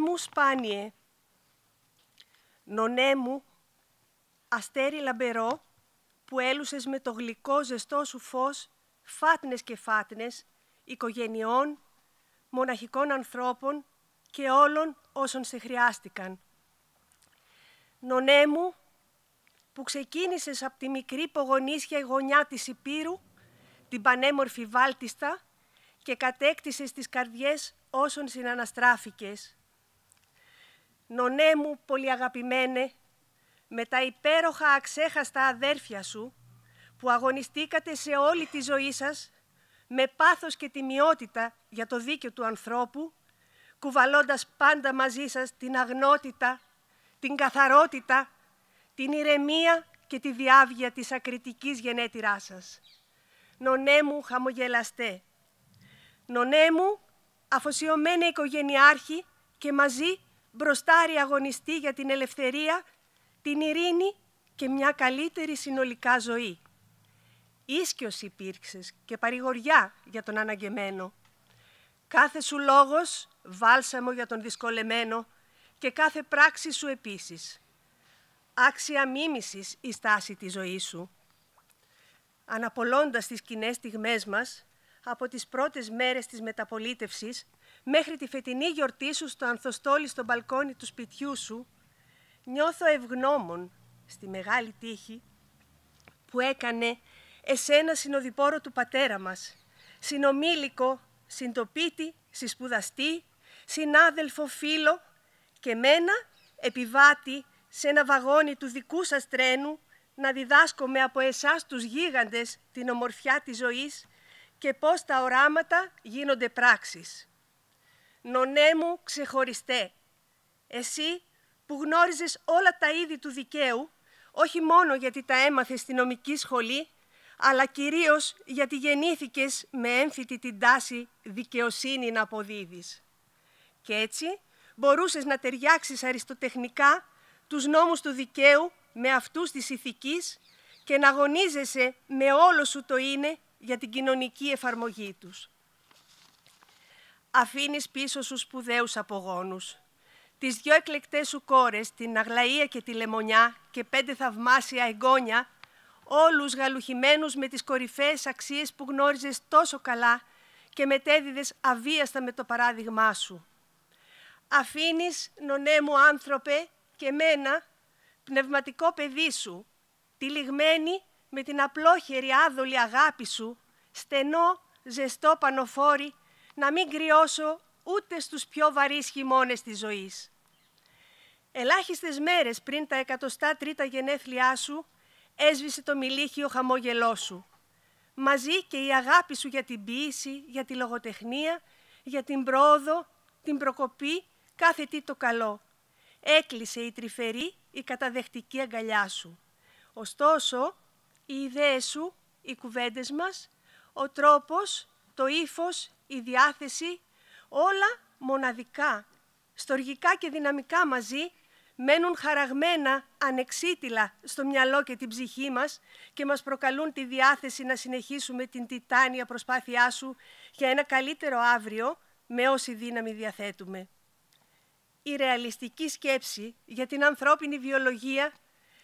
μου σπάνιε. Νονέμου, αστέρι λαμπερό, που έλουσες με το γλυκό ζεστό σου φως, φάτνες και φάτνες, οικογενειών, μοναχικών ανθρώπων και όλων όσων σε χρειάστηκαν. Νονέ μου, που ξεκίνησες από τη μικρή πογονίσια γωνιά της Υπήρου, την πανέμορφη Βάλτιστα, και κατέκτησες τις καρδιές όσων συναναστράφηκες νονέ μου πολύ αγαπημένε, με τα υπέροχα αξέχαστα αδέρφια σου, που αγωνιστήκατε σε όλη τη ζωή σας, με πάθος και τιμιότητα για το δίκαιο του ανθρώπου, κουβαλώντας πάντα μαζί σας την αγνότητα, την καθαρότητα, την ηρεμία και τη διάβγεια της ακριτικής γενέτηράς σας. Νονέ μου χαμογελαστέ. Νονέ μου αφοσιωμένη οικογενειάρχη και μαζί μπροστάρει αγωνιστή για την ελευθερία, την ειρήνη και μια καλύτερη συνολικά ζωή. Ίσκιος υπήρξες και παρηγοριά για τον αναγκεμένο. Κάθε σου λόγος βάλσαμο για τον δυσκολεμένο και κάθε πράξη σου επίσης. Άξια μίμησης η στάση της ζωής σου. Αναπολώντας τις κοινές στιγμές μας, από τις πρώτες μέρες της μεταπολίτευσης μέχρι τη φετινή γιορτή σου στο ανθοστόλι στο μπαλκόνι του σπιτιού σου, νιώθω ευγνώμων στη μεγάλη τύχη που έκανε εσένα συνοδοιπόρο του πατέρα μας, συνομήλικο, συντοπίτη, συσπουδαστή, συνάδελφο, φίλο και μένα επιβάτη σε ένα βαγόνι του δικού σας τρένου να διδάσκομαι από εσάς τους γίγαντες την ομορφιά της ζωής και πώς τα οράματα γίνονται πράξεις. Νονέ μου ξεχωριστέ, εσύ που γνώριζες όλα τα είδη του δικαίου, όχι μόνο γιατί τα έμαθες στη νομική σχολή, αλλά κυρίως γιατί γεννήθηκες με έμφυτη την τάση δικαιοσύνη να αποδίδεις. Και έτσι μπορούσες να ταιριάξεις αριστοτεχνικά τους νόμους του δικαίου με αυτούς της ηθικής και να αγωνίζεσαι με όλο σου το είναι για την κοινωνική εφαρμογή τους. Αφήνεις πίσω σου σπουδαίους απογόνους. Τις δυο εκλεκτές σου κόρες, την Αγλαία και τη Λεμονιά και πέντε θαυμάσια εγγόνια, όλους γαλουχημένους με τις κορυφαίες αξίες που γνώριζες τόσο καλά και μετέδιδες αβίαστα με το παράδειγμά σου. Αφήνεις, νονέ μου άνθρωπε, και μένα, πνευματικό παιδί σου, τυλιγμένη με την απλόχερη άδολη αγάπη σου, στενό, ζεστό πανοφόρι, να μην κρυώσω ούτε στους πιο βαρύς χειμώνες της ζωής. Ελάχιστες μέρες πριν τα τρίτα γενέθλιά σου, έσβησε το μιλίχιο χαμόγελό σου. Μαζί και η αγάπη σου για την ποίηση, για τη λογοτεχνία, για την πρόοδο, την προκοπή, κάθε τι το καλό. Έκλεισε η τρυφερή, η καταδεκτική αγκαλιά σου. Ωστόσο, οι ιδέες σου, οι κουβέντες μας, ο τρόπος, το ύφος, η διάθεση, όλα μοναδικά, στοργικά και δυναμικά μαζί, μένουν χαραγμένα ανεξίτηλα στο μυαλό και την ψυχή μας και μας προκαλούν τη διάθεση να συνεχίσουμε την τιτάνια προσπάθειά σου για ένα καλύτερο αύριο με όση δύναμη διαθέτουμε. Η ρεαλιστική σκέψη για την ανθρώπινη βιολογία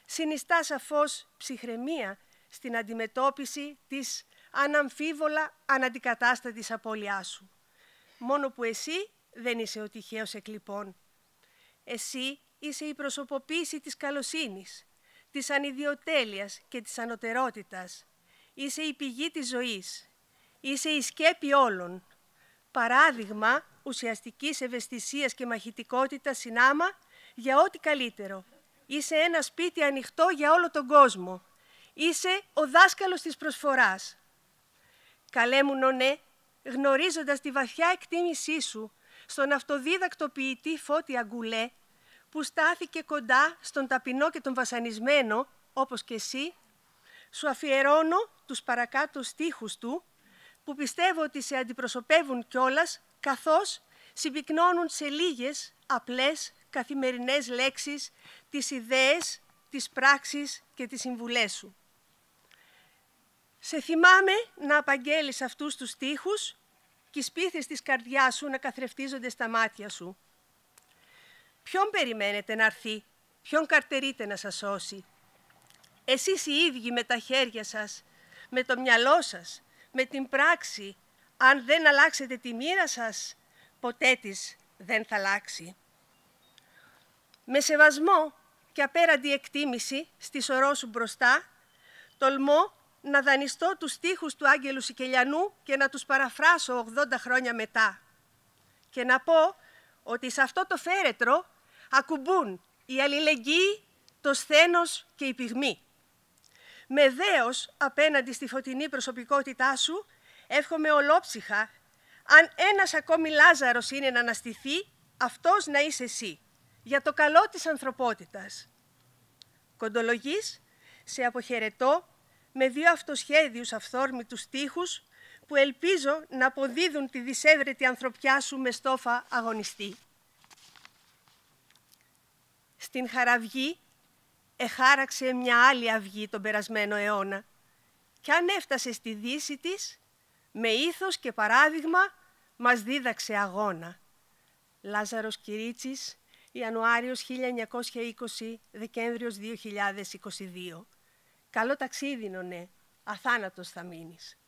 συνιστά σαφώς ψυχραιμία στην αντιμετώπιση της αναμφίβολα αναντικατάστατης απώλειάς σου. Μόνο που εσύ δεν είσαι ο τυχαίος εκλειπών. Εσύ είσαι η προσωποποίηση της καλοσύνης, της ανιδιοτέλειας και της ανωτερότητας. Είσαι η πηγή της ζωής. Είσαι η σκέπη όλων. Παράδειγμα ουσιαστικής ευαισθησίας και μαχητικότητας συνάμα για ό,τι καλύτερο. Είσαι ένα σπίτι ανοιχτό για όλο τον κόσμο Είσαι ο δάσκαλος της προσφοράς. Καλέ μου νονέ, γνωρίζοντας τη βαθιά εκτίμησή σου στον αυτοδίδακτο ποιητή Φώτη Αγκουλέ, που στάθηκε κοντά στον ταπεινό και τον βασανισμένο, όπως και εσύ, σου αφιερώνω τους παρακάτω στίχους του, που πιστεύω ότι σε αντιπροσωπεύουν κιόλας, καθώς συμπυκνώνουν σε λίγες, απλές, καθημερινές λέξεις τις ιδέες, τις πράξεις και τις συμβουλές σου. Σε θυμάμαι να απαγγέλεις αυτούς τους στίχους και οι σπίθες της καρδιάς σου να καθρεφτίζονται στα μάτια σου. Ποιον περιμένετε να έρθει, ποιον καρτερείτε να σας σώσει. Εσείς οι ίδιοι με τα χέρια σας, με το μυαλό σας, με την πράξη, αν δεν αλλάξετε τη μοίρα σας, ποτέ της δεν θα αλλάξει. Με σεβασμό και απέραντη εκτίμηση στη σωρό σου μπροστά, τολμώ να δανειστώ τους στίχους του Άγγελου Σικελιανού και να τους παραφράσω 80 χρόνια μετά. Και να πω ότι σε αυτό το φέρετρο ακουμπούν η αλληλεγγύη, το σθένος και η πυγμή. Με δέος απέναντι στη φωτεινή προσωπικότητά σου, εύχομαι ολόψυχα, αν ένας ακόμη Λάζαρος είναι να αναστηθεί, αυτός να είσαι εσύ, για το καλό της ανθρωπότητας. Κοντολογής, σε αποχαιρετώ με δύο αυτοσχέδιους αυθόρμητους τείχους που ελπίζω να αποδίδουν τη δυσέβρετη ανθρωπιά σου με στόφα αγωνιστή. Στην χαραυγή εχάραξε μια άλλη αυγή τον περασμένο αιώνα και αν έφτασε στη δύση της, με ήθος και παράδειγμα μας δίδαξε αγώνα. Λάζαρος Κυρίτσης, Ιανουάριος 1920, Δεκέμβριος 2022. Καλό ταξίδι, νονέ. Ναι. Αθάνατος θα μείνεις.